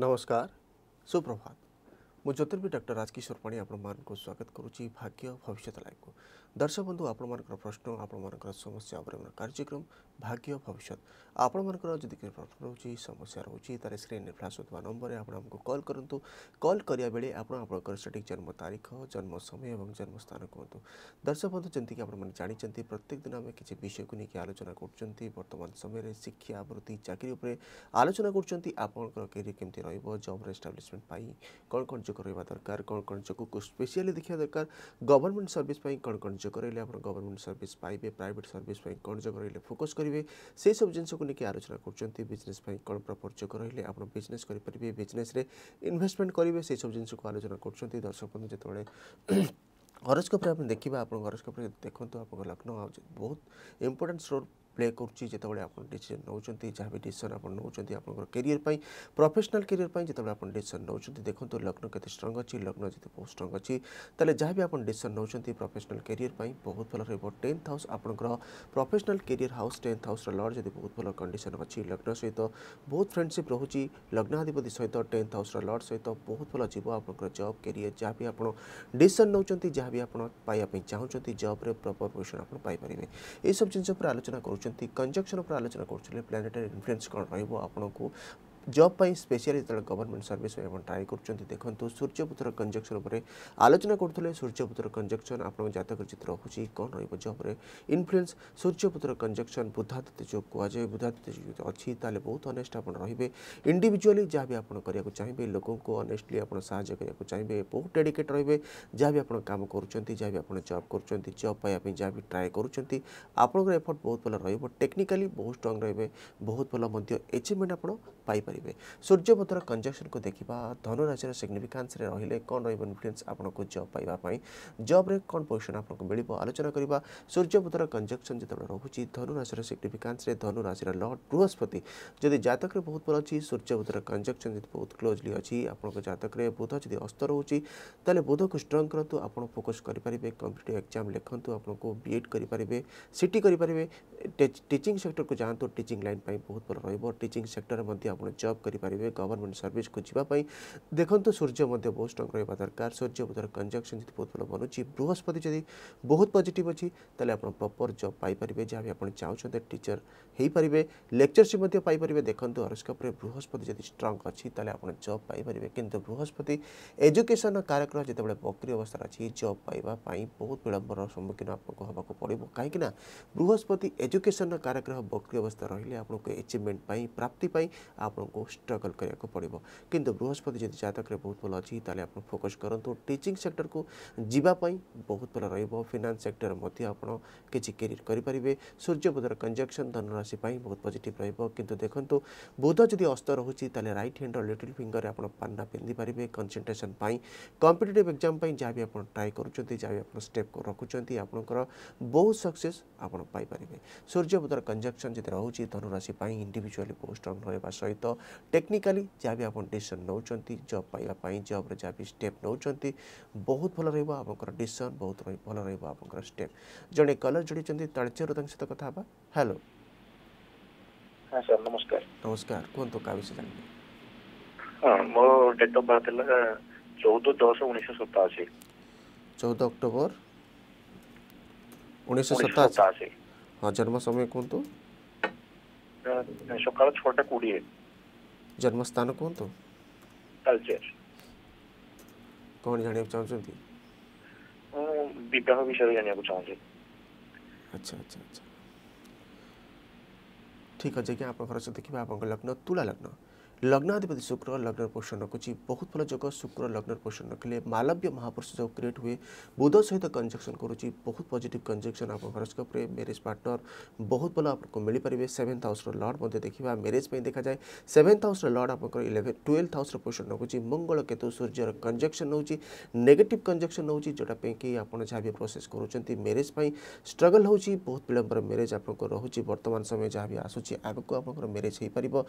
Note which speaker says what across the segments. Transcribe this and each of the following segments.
Speaker 1: नमस्कार सुप्रभात ମୁଁ ଜ୍ୟୋତିର୍ବି ଡକ୍ଟର ରାଜକିଶୋର ପାଣି ଆପଣମାନଙ୍କୁ ସ୍ୱାଗତ କରୁଛି ଭାଗ୍ୟ ଭବିଷ୍ୟତ ଲାଇଭ୍କୁ ଦର୍ଶକ ବନ୍ଧୁ ଆପଣମାନଙ୍କର ପ୍ରଶ୍ନ ଆପଣମାନଙ୍କର ସମସ୍ୟା ଉପରେ ଆମର କାର୍ଯ୍ୟକ୍ରମ ଭାଗ୍ୟ ଭବିଷ୍ୟତ ଆପଣମାନଙ୍କର ଯଦି କିଛି ପ୍ରଶ୍ନ ରହୁଛି ସମସ୍ୟା ରହୁଛି ତା'ହେଲେ ସ୍କ୍ରିନ୍ରେ ଫ୍ଲାସ୍ ହେଉଥିବା ନମ୍ବରରେ ଆପଣ ଆମକୁ କଲ୍ କରନ୍ତୁ କଲ୍ କରିବା ବେଳେ ଆପଣ ଆପଣଙ୍କର ସଠିକ୍ ଜନ୍ମ ତାରିଖ ଜନ୍ମ ସମୟ ଏବଂ ଜନ୍ମସ୍ଥାନ କୁହନ୍ତୁ ଦର୍ଶକ ବନ୍ଧୁ ଯେମିତିକି ଆପଣମାନେ ଜାଣିଛନ୍ତି ପ୍ରତ୍ୟେକ ଦିନ ଆମେ କିଛି ବିଷୟକୁ ନେଇକି ଆଲୋଚନା କରୁଛନ୍ତି ବର୍ତ୍ତମାନ ସମୟରେ ଶିକ୍ଷା ବୃତ୍ତି ଚାକିରି ଉପରେ ଆଲୋଚନା କରୁଛନ୍ତି ଆପଣଙ୍କର କ୍ୟାରିୟର କେମିତି ରହିବ ଜବ୍ର ଏଷ୍ଟାବ୍ଲିଶମେଣ୍ଟ ପାଇଁ କ'ଣ କ'ଣ ଯୋଗ ରହିବା ଦରକାର କ'ଣ କ'ଣ ଯୋଗକୁ ସ୍ପେଶିଆଲି ଦେଖିବା ଦରକାର ଗଭର୍ଣ୍ଣମେଣ୍ଟ ସର୍ଭିସ୍ ପାଇଁ କ'ଣ କ'ଣ ଯୋଗ ରହିଲେ ଆପଣ ଗଭର୍ଣ୍ଣମେଣ୍ଟ ସର୍ଭିସ୍ ପାଇବେ ପ୍ରାଇଭେଟ୍ ସର୍ଭିସ୍ ପାଇଁ କ'ଣ ଯୋଗ ରହିଲେ ଫୋକସ୍ କରିବେ ସେସବୁ ଜିନିଷକୁ ନେଇକି ଆଲୋଚନା କରୁଛନ୍ତି ବିଜନେସ୍ ପାଇଁ କ'ଣ ପ୍ରପର୍ ଯୋଗ ରହିଲେ ଆପଣ ବିଜନେସ୍ କରିପାରିବେ ବିଜନେସ୍ରେ ଇନଭେଷ୍ଟମେଣ୍ଟ କରିବେ ସେସବୁ ଜିନିଷକୁ ଆଲୋଚନା କରୁଛନ୍ତି ଦର୍ଶକ ବନ୍ଧୁ ଯେତେବେଳେ ହରସ୍କୋପରେ ଆମେ ଦେଖିବା ଆପଣଙ୍କ ହରସ୍କୋପରେ ଦେଖନ୍ତୁ ଆପଣଙ୍କ ଲଗ୍ନ ବହୁତ ଇମ୍ପୋର୍ଟାଣ୍ଟ ପ୍ଲେ କରୁଛି ଯେତେବେଳେ ଆପଣ ଡିସିସନ୍ ନେଉଛନ୍ତି ଯାହା ବି ଡିସିସନ୍ ଆପଣ ନେଉଛନ୍ତି ଆପଣଙ୍କର କ୍ୟାରିୟର ପାଇଁ ପ୍ରଫେସନାଲ୍ କ୍ୟାରିୟର ପାଇଁ ଯେତେବେଳେ ଆପଣ ଡିସିସନ୍ ନେଉଛନ୍ତି ଦେଖନ୍ତୁ ଲଗ୍ନ କେତେ ଷ୍ଟ୍ରଙ୍ଗ ଅଛି ଲଗ୍ନ ଯଦି ବହୁତ ଷ୍ଟ୍ରଙ୍ଗ ଅଛି ତାହେଲେ ଯାହା ବି ଆପଣ ଡିସିସନ୍ ନେଉଛନ୍ତି ପ୍ରଫେସନାଲ୍ କ୍ୟାରିୟର ପାଇଁ ବହୁତ ଭଲ ରହିବ ଟେନ୍ଥ ହାଉସ୍ ଆପଣଙ୍କର ପ୍ରଫେସନାଲ୍ କ୍ୟାରିୟର ହାଉସ୍ ଟେନ୍ଥ ହାଉସ୍ର ଲର୍ଡ଼ ଯଦି ବହୁତ ଭଲ କଣ୍ଡିସନ୍ ଅଛି ଲଗ୍ନ ସହିତ ବହୁତ ଫ୍ରେଣ୍ଡସିପ୍ ରହୁଛି ଲଗ୍ନାଧିପତି ସହିତ ଟେନ୍ଥ ହାଉସ୍ର ଲର୍ଡ଼ ସହିତ ବହୁତ ଭଲ ଯିବ ଆପଣଙ୍କର ଜବ୍ କ୍ୟାରିୟର ଯାହା ବି ଆପଣ ଡିସିସନ୍ ନେଉଛନ୍ତି ଯାହା ବି ଆପଣ ପାଇବା ପାଇଁ ଚାହୁଁଛନ୍ତି ଜବ୍ରେ ପ୍ରପର୍ ପୋଜିସନ୍ ଆପଣ ପାଇପାରିବେ ଏଇସବୁ ଜିନିଷ ଉପରେ ଆଲୋଚନା କରୁଛନ୍ତି কঞ্জকশন উপরে আলোচনা করুলে প্লানেটের ইনফ্লুয়েন্স କ'ଣ ରହିବ ଆପଣଙ୍କୁ जब स्पेशली तो जो गवर्नमेंट सर्विस ट्राए कर देखते सूर्यपुत्र कंजक्शन उपर आलोचना करुले सूर्यपुत्र कंजक्शन आप जतक चित्र हूँ कौन जब इनफ्लुएंस सूर्यपुत्र कंजक्शन बुधादित्य जो कहुए बुधादित्य जो अच्छी तेल बहुत अनेस्ट आप रे इंडिजुआली जहाँ भी आप चाहिए लोक अनेस्टली आप चाहिए बहुत डेडिकेट रे जहाँ भी आप कम कर जब कर जब पाइप जहाँ भी ट्राए कर एफर्ट बहुत भल रोटेक्निकाली बहुत स्ट्रंग रे बहुत भल एचिवमेंट आप पारे सूर्यबुधर कंजक्शन को देखा धनुराशि सिग्निफिकांस रे कौन रन्फ्लुएंस आपको जब पाइबापी जब्रे कौन पोजिशन आपको मिले आलोचना करवा सूर्यबुधर कंजक्शन जिते रोचे धनुराशि सिग्निफिकांस धनुराशि लड बृहस्पति जदि जतक बहुत भल अच्छी सूर्यबुधर कंजक्शन जब बहुत क्लोजली अच्छी आप जतक बुध जब अस्त रोचे तेल बुध को स्ट्रंग करूँ आप फोकस करेंगे कंपिटेट एक्जाम लिखतु आपको बीएड करेंगे सीटी करेंगे टीचिंग सेक्टर को जातु टीचिंग लाइन बहुत भल रिचिंग सेक्टर में जब ଜବ୍ କରିପାରିବେ ଗଭର୍ଣ୍ଣମେଣ୍ଟ ସର୍ଭିସକୁ ଯିବା ପାଇଁ ଦେଖନ୍ତୁ ସୂର୍ଯ୍ୟ ମଧ୍ୟ ବହୁତ ଷ୍ଟ୍ରଙ୍ଗ ରହିବା ଦରକାର ସୂର୍ଯ୍ୟ ବୁଧର କଞ୍ଜକ୍ସନ୍ ଯଦି ବହୁତ ଭଲ ବନୁଛି ବୃହସ୍ପତି ଯଦି ବହୁତ ପଜିଟିଭ୍ ଅଛି ତାହେଲେ ଆପଣ ପ୍ରପର୍ ଜବ୍ ପାଇପାରିବେ ଯାହା ବି ଆପଣ ଚାହୁଁଛନ୍ତି ଟିଚର୍ ହୋଇପାରିବେ ଲେକ୍ଚରସିପ୍ ମଧ୍ୟ ପାଇପାରିବେ ଦେଖନ୍ତୁ ହରସ୍କୋପ୍ରେ ବୃହସ୍ପତି ଯଦି ଷ୍ଟ୍ରଙ୍ଗ ଅଛି ତାହେଲେ ଆପଣ ଜବ୍ ପାଇପାରିବେ କିନ୍ତୁ ବୃହସ୍ପତି ଏଜୁକେସନ୍ର କାରଗ୍ରହ ଯେତେବେଳେ ବକ୍ରି ଅବସ୍ଥାରେ ଅଛି ଜବ୍ ପାଇବା ପାଇଁ ବହୁତ ବିଳମ୍ବର ସମ୍ମୁଖୀନ ଆପଣଙ୍କୁ ହେବାକୁ ପଡ଼ିବ କାହିଁକିନା ବୃହସ୍ପତି ଏଜୁକେସନ୍ର କାରଗ୍ରହ ବକ୍ରି ଅବସ୍ଥା ରହିଲେ ଆପଣଙ୍କୁ ଏଚିଭମେଣ୍ଟ ପାଇଁ ପ୍ରାପ୍ତି ପାଇଁ ଆପଣଙ୍କୁ आपको स्ट्रगल करने पड़ो कि बृहस्पति जब जतक बहुत भल अच्छी तेल आप फोकस करूँ टीचिंग सेक्टर को जीवाई बहुत भल रस सेक्टर में आप किसी कैरियर करेंगे सूर्य बुधर कंजक्शन धनुराशि बहुत पजिट रु देखो बुध जब अस्त रोचे तेल रईट हैंड लिटिल फिंगर में आप पाना पिंधि पारे कनसेट्रेसन कंपिटेटिव एक्जाम जहाँ भी आप ट्राए कर स्टेप रखुंत आपंकर बहुत सक्से आपड़ पाइपर सूर्य बुधर कंजक्शन जब रोचे धनुराशि इंडिजुआली बहुत स्ट्रंग रहा सहित टेक्निकाली जहाँ भी आप डिसीसन नौकर जब पाइबापी जब्र जहाँ भी स्टेप नौकर बहुत भल रपर डिसीसन बहुत भल रपर स्टेप जड़े कलर जोड़ी तालचेर सहित कथा हेलो हाँ सर नमस्कार नमस्कार कहतु क्या विषय जान हाँ मो डेट ऑफ बर्थ है चौदह दस उन्नीस सताशी चौदह अक्टोबर उन्नीस सताशी हाँ जन्म समय कहतु सकाल छटा कोड़े जन्मस्थान कौन तो कल्चर कौन जाने को चाहूँ चंदी
Speaker 2: विवाह विषय जाने को चाहूँ
Speaker 1: अच्छा अच्छा अच्छा ठीक है जैसे आप अगर चंदी की आप अंगलग्न तुला लग्न लग्नाधिपति शुक्र लग्न पोषण रखुच्छी बहुत भल जग शुक्र लग्न पोषण रखिले मालव्य महापुरुष जो क्रिएट हुए बुध सहित कंजक्शन करुच्ची बहुत पजिट कंजक्शन आप हरस्कोप्रे मेरेज पार्टनर बहुत भल आपको मिल पारे सेभेन्थ हाउस लर्ड देखा मेरेज में देखा जाए सेवेन्थ हाउस लर्ड आप ट्वेल्थ हाउस पोषण रखुच्छी मंगल केतु सूर्यर कंजक्शन हो नेगेट कंजक्शन हो जोटापी कि आपड़ जहाँ भी प्रोसेस करुँच मेरेज स्ट्रगल हो बहुत विलंबर मेरेज आप रोचे बर्तमान समय जहाँ भी आसूँ आगक आप मेरेज हो पार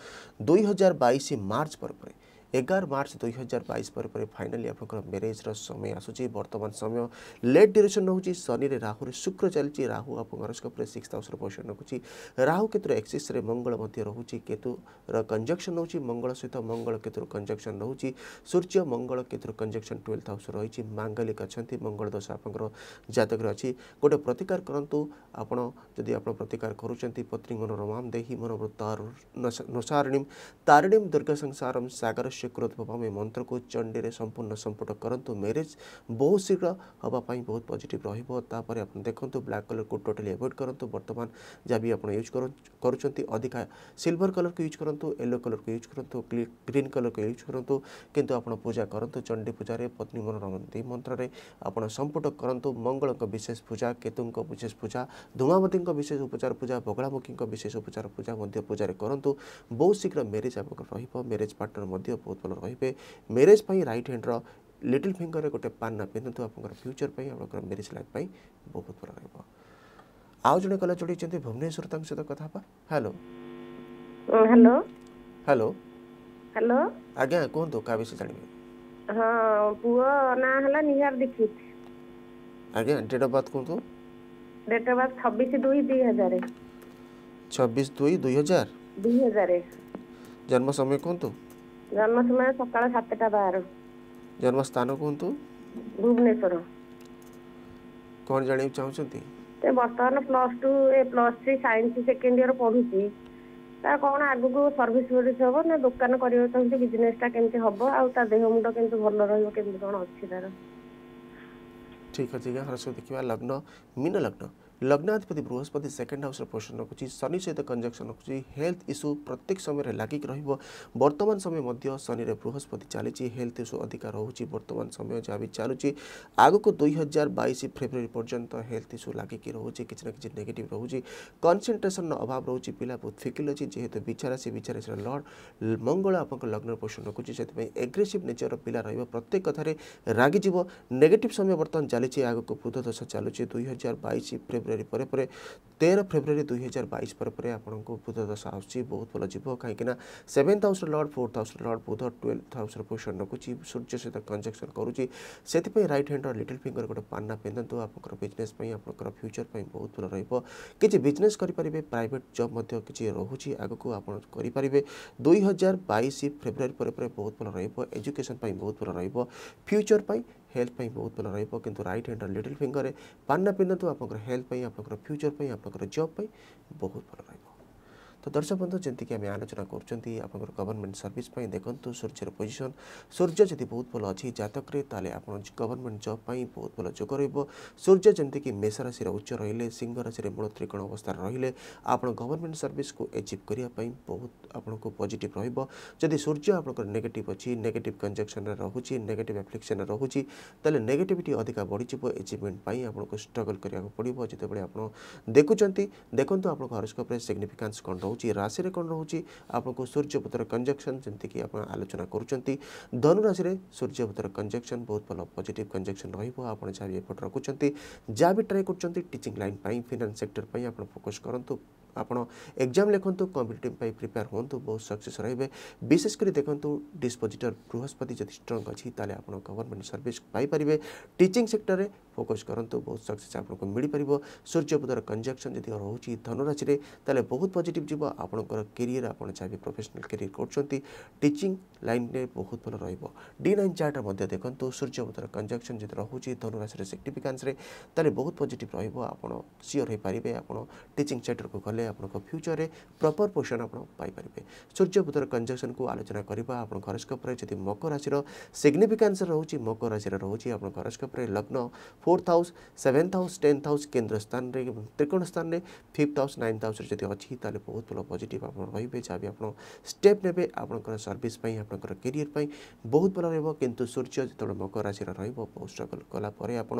Speaker 1: दुई हजार बैस esse mártir para o Pai. ଏଗାର ମାର୍ଚ୍ଚ ଦୁଇ ହଜାର ବାଇଶ ପରେ ପରେ ଫାଇନାଲି ଆପଣଙ୍କର ମ୍ୟାରେଜ୍ର ସମୟ ଆସୁଛି ବର୍ତ୍ତମାନ ସମୟ ଲେଟ୍ ଡ୍ୟୁରେସନ୍ ରହୁଛି ଶନିରେ ରାହୁରେ ଶୁକ୍ର ଚାଲିଛି ରାହୁ ଆପଣଙ୍କ ହରସ୍କୋପ୍ରେ ସିକ୍ସ ହାଉସ୍ରେ ପୋଜିସନ୍ ରଖୁଛି ରାହୁ କେତୁର ଏକ୍ସିସ୍ରେ ମଙ୍ଗଳ ମଧ୍ୟ ରହୁଛି କେତୁର କଞ୍ଜକ୍ସନ୍ ରହୁଛି ମଙ୍ଗଳ ସହିତ ମଙ୍ଗଳ କେତୁର କଞ୍ଜକ୍ସନ୍ ରହୁଛି ସୂର୍ଯ୍ୟ ମଙ୍ଗଳ କେତୁର କଞ୍ଜକ୍ସନ୍ ଟୁଏଲ୍ଥ ହାଉସ୍ ରହିଛି ମାଙ୍ଗଲିକ ଅଛନ୍ତି ମଙ୍ଗଳ ଦୋଷ ଆପଣଙ୍କର ଜାତକରେ ଅଛି ଗୋଟେ ପ୍ରତିକାର କରନ୍ତୁ ଆପଣ ଯଦି ଆପଣ ପ୍ରତିକାର କରୁଛନ୍ତି ପତ୍ନୀ ମନୋରମାମ ଦେହି ମନୋବୃତ୍ତାର ନସାରଣୀମ ତାରିଣୀମ ଦୁର୍ଗ ସଂସାରମ ସାଗର ଅବଶ୍ୟ କରୁଥିବା ଭାବେ ମନ୍ତ୍ରକୁ ଚଣ୍ଡୀରେ ସମ୍ପୂର୍ଣ୍ଣ ସମ୍ପୂର୍ଣ୍ଣ କରନ୍ତୁ ମ୍ୟାରେଜ୍ ବହୁତ ଶୀଘ୍ର ହେବା ପାଇଁ ବହୁତ ପଜିଟିଭ୍ ରହିବ ତାପରେ ଆପଣ ଦେଖନ୍ତୁ ବ୍ଲାକ୍ କଲର୍କୁ ଟୋଟାଲି ଏଭୋଏଡ଼୍ କରନ୍ତୁ ବର୍ତ୍ତମାନ ଯାହା ବି ଆପଣ ୟୁଜ୍ କରୁଛନ୍ତି ଅଧିକା ସିଲ୍ଭର କଲର୍କୁ ୟୁଜ୍ କରନ୍ତୁ ୟେଲୋ କଲର୍କୁ ୟୁଜ୍ କରନ୍ତୁ ଗ୍ରୀନ୍ କଲର୍କୁ ୟୁଜ୍ କରନ୍ତୁ କିନ୍ତୁ ଆପଣ ପୂଜା କରନ୍ତୁ ଚଣ୍ଡୀ ପୂଜାରେ ପତ୍ନୀ ମନୋରମନ୍ତୀ ମନ୍ତ୍ରରେ ଆପଣ ସମ୍ପୁଟ କରନ୍ତୁ ମଙ୍ଗଳଙ୍କ ବିଶେଷ ପୂଜା କେତୁଙ୍କ ବିଶେଷ ପୂଜା ଧୂମାବତୀଙ୍କ ବିଶେଷ ଉପଚାର ପୂଜା ବଗଳାମୁଖୀଙ୍କ ବିଶେଷ ଉପଚାର ପୂଜା ମଧ୍ୟ ପୂଜାରେ କରନ୍ତୁ ବହୁତ ଶୀଘ୍ର ମ୍ୟାରେଜ୍ ଆପଣଙ୍କର ରହିବ ମ୍ୟାରେଜ୍ ପାର୍ଟନର ମଧ୍ୟ ବହୁତ ଭଲ ରହିବେ ମ୍ୟାରେଜ୍ ପାଇଁ ରାଇଟ୍ ହ୍ୟାଣ୍ଡର ଲିଟିଲ୍ ଫିଙ୍ଗରରେ ଗୋଟେ ପାନ୍ନା ପିନ୍ଧନ୍ତୁ ଆପଣଙ୍କର ଫ୍ୟୁଚର୍ ପାଇଁ ଆପଣଙ୍କର ମ୍ୟାରେଜ୍ ଲାଇଫ୍ ପାଇଁ ବହୁତ ଭଲ ରହିବ ଆଉ ଜଣେ କଲା ଚଢ଼େଇଛନ୍ତି ଭୁବନେଶ୍ୱର ତାଙ୍କ ସହିତ କଥା ହେବା ହ୍ୟାଲୋ ହ୍ୟାଲୋ ହ୍ୟାଲୋ ହ୍ୟାଲୋ ଆଜ୍ଞା କୁହନ୍ତୁ କାହା ବିଷୟ ଜାଣିବେ
Speaker 2: ହଁ ପୁଅ ନାଁ ହେଲା ନିହାର ଦୀକ୍ଷିତ
Speaker 1: ଆଜ୍ଞା ଡେଟ୍ ଅଫ୍ ବାର୍ଥ କୁହନ୍ତୁ
Speaker 2: ଡେଟ୍ ଅଫ୍ ବାର୍ଥ ଛବିଶ ଦୁଇ ଦୁଇ ହଜାର
Speaker 1: ଛବିଶ ଦୁଇ ଦୁଇ ହଜାର ଦୁଇ ହଜାର ଜନ୍ମ ସମୟ କୁହନ୍ତୁ
Speaker 2: জন্ম সময় সকাল সাতটা বার
Speaker 1: জন্মস্থান কুহতু ভুবনেশ্বর কଣ ଜାଣିବାକୁ ଚାହୁଁଛନ୍ତି
Speaker 2: ବର୍ତ୍ତମାନ ପ୍ଲସ୍ ଟୁ ଏ plus three science second year ପଢୁଛି ତା କଣ ଆଗକୁ ସର୍ଭିସ ଫର୍ଭିସ ହବ ନା ଦୋକାନ କରିବାକୁ ଚାହୁଁଛି ବିଜନେସଟା କେମିତି ହବ ଆଉ ତା ଦେହ ମୁଣ୍ଡ କେମିତି ଭଲ ରହିବ କେମିତି କଣ ଅଛି ତାର
Speaker 1: ଠିକ ଅଛି ଆଜ୍ଞା ହ୍ରସ୍ୱ ଦେଖିବା ଲଗ୍ନ ମୀନ ଲଗ୍ନ लग्नाधिपति बृहस्पति सेकेंड हाउस पोषण रखुच्च शनि सहित कंजक्शन रखुच्च हेल्थ इश्यू प्रत्येक समय लागिक रर्तमान समय शनि बृहस्पति चली हेल्थ इश्यू अधिक रोचे बर्तमान समय जहाँ भी चलुची आग को दुई हजार बैश फेब्रवरी पर्यटन हेल्थ इश्यू लगिकी रोचे कि ना कि रोचे कनसेट्रेसन अभाव रोचे पिला बहुत फिकिल अच्छे जेहेतु विचार से विचार से लर्ड मंगल आप लग्न पोषण रखुच्च से एग्रेसीव नेचर पिला रहा प्रत्येक कथार रागिजी नेगेट समय बर्तमान चली आग को बुध दशा चलुचे दुई हजार बैश फेब्रुआरी ফেব্রুয়ারি পরে পরে তের ফেব্রুয়ারি দুই হাজার বাইশ পরে পরে আপনার বুধ দশা আসুচি বহুত ভাল যাব কিনা seventh house lord fourth house lord Budh twelfth house position রাখুছি সূর্য সহ কনজকশন করুছি সেই রাইট হ্যান্ডর লিটল ফিঙ্গর গোটে পান্না পিন্ধু আপনার বিজনেস আপনার ফ্যুচর বহুত ভাল রহব কিছু বিজনেস করে পারে প্রাইভেট জব কিছু রয়েছে আগুক আপনার করে পারে দুই হাজার বাইশ ফেব্রুয়ারি পরে পরে বহুত ভাল রহব এজুকেশন বহুত ভাল রহব ফ্যুচর हेल्थ ପାଇଁ ବହୁତ ଭଲ ରହିବ କିନ୍ତୁ ରାଇଟ୍ ହ୍ୟାଣ୍ଡର ଲିଟିଲ୍ ଫିଙ୍ଗରରେ ପାନ୍ନା ପିନ୍ଧନ୍ତୁ ଆପଣଙ୍କର ହେଲ୍ଥ ପାଇଁ ଆପଣଙ୍କର ଫ୍ୟୁଚର୍ ପାଇଁ ଆପଣଙ୍କର ଜବ୍ ପାଇଁ ବହୁତ ଭଲ ରହିବ তো দর্শক বন্ধু যেমনি আমি আলোচনা করছি আপনার গভর্নমেন্ট সর্ভিস দেখুন সূর্যের পজিশন সূর্য যদি বহুত ভাল অ জাতকরে তাহলে আপনার গভর্নমেন্ট জব বহুত ভাল যোগ রহব সূর্য যেমনি মেষ রাশি উচ্চ রহলে সিংহ রাশি মূল ত্রিকোণ অবস্থান রহলে আপনার গভর্নমেন্ট সর্ভিস কু এচিভ করা বহুত আপনার পজিটিভ রহব যদি সূর্য আপনার নেগেটিভ অছি নেগেটিভ কনজকশন রহুচি নেগেটিভ আপ্লিকেসন রহুচি তাহলে নেগেটিভিটি অধিকা বড়িযোগ এচিভমেন্ট আপনার স্ট্রগল করা পড়ব যেতবে আপনার দেখুম দেখুন আপনার হরস্কোপে সিগনিফিকান্স কণ রয়েছে রাশি কোণ রয়েছে আপনার সূর্যপুত্র কনজকশন যেমি আপনার আলোচনা করছেন ধনুরাশি সূর্যপুত্র কনজকশন বহু ভালো পজিটিভ কনজকশন রহব আপনার যা এফর্ট রাখুন যা বি ট্রাই করছেন টিচিং লাইন ফিনান্স সেক্টর আপনার ফোকস করতু ଆପଣ ଏକ୍ଜାମ୍ ଲେଖନ୍ତୁ କମ୍ପିଟେଟିଭ୍ ପାଇଁ ପ୍ରିପେୟାର୍ ହୁଅନ୍ତୁ ବହୁତ ସକ୍ସେସ୍ ରହିବେ ବିଶେଷ କରି ଦେଖନ୍ତୁ ଡିସ୍ପୋଜିଟର୍ ବୃହସ୍ପତି ଯଦି ଷ୍ଟ୍ରଙ୍ଗ୍ ଅଛି ତାହେଲେ ଆପଣ ଗଭର୍ଣ୍ଣମେଣ୍ଟ ସର୍ଭିସ୍ ପାଇପାରିବେ ଟିଚିଂ ସେକ୍ଟରରେ ଫୋକସ୍ କରନ୍ତୁ ବହୁତ ସକ୍ସେସ୍ ଆପଣଙ୍କୁ ମିଳିପାରିବ ସୂର୍ଯ୍ୟବୁଧର କଞ୍ଜକ୍ସନ୍ ଯଦି ରହୁଛି ଧନରାଶିରେ ତାହେଲେ ବହୁତ ପଜିଟିଭ୍ ଯିବ ଆପଣଙ୍କର କେରିୟର୍ ଆପଣ ଯାହା ବି ପ୍ରଫେସନାଲ୍ କେରିୟର୍ କରୁଛନ୍ତି ଟିଚିଂ ଲାଇନ୍ରେ ବହୁତ ଭଲ ରହିବ ଡି ନାଇନ୍ ଚାର୍ଟରେ ମଧ୍ୟ ଦେଖନ୍ତୁ ସୂର୍ଯ୍ୟବୁଧର କଞ୍ଜକ୍ସନ୍ ଯଦି ରହୁଛି ଧନରାଶିର ସିଗ୍ନିଫିକାନ୍ସରେ ତାହେଲେ ବହୁତ ପଜିଟିଭ୍ ରହିବ ଆପଣ ସିଓର୍ ହୋଇପାରିବେ ଆପଣ ଟିଚିଂ ସେକ୍ଟରକୁ ଗଲେ ଆପଣଙ୍କ ଫ୍ୟୁଚରରେ ପ୍ରପର୍ ପୋଷଣ ଆପଣ ପାଇପାରିବେ ସୂର୍ଯ୍ୟବୁଧର କଞ୍ଜକ୍ସନ୍କୁ ଆଲୋଚନା କରିବା ଆପଣଙ୍କ ହରସ୍କୋପ୍ରେ ଯଦି ମକର ରାଶିର ସିଗ୍ନିଫିକାନ୍ସ ରହୁଛି ମକର ରାଶିର ରହୁଛି ଆପଣଙ୍କ ହରସ୍କୋପ୍ରେ ଲଗ୍ନ fourth house seventh house tenth house କେନ୍ଦ୍ର ସ୍ଥାନରେ ତ୍ରିକୋଣ ସ୍ଥାନରେ ଫିଫ୍ଥ ହାଉସ୍ ନାଇନ୍ଥ ହାଉସ୍ରେ ଯଦି ଅଛି ତାହେଲେ ବହୁତ ଭଲ ପଜିଟିଭ୍ ଆପଣ ରହିବେ ଯାହା ବି ଆପଣ ଷ୍ଟେପ୍ ନେବେ ଆପଣଙ୍କର ସର୍ଭିସ୍ ପାଇଁ ଆପଣଙ୍କର କେରିୟର୍ ପାଇଁ ବହୁତ ଭଲ ରହିବ କିନ୍ତୁ ସୂର୍ଯ୍ୟ ଯେତେବେଳେ ମକର ରାଶିର ରହିବ ବହୁତ ଷ୍ଟ୍ରଗଲ୍ କଲା ପରେ ଆପଣ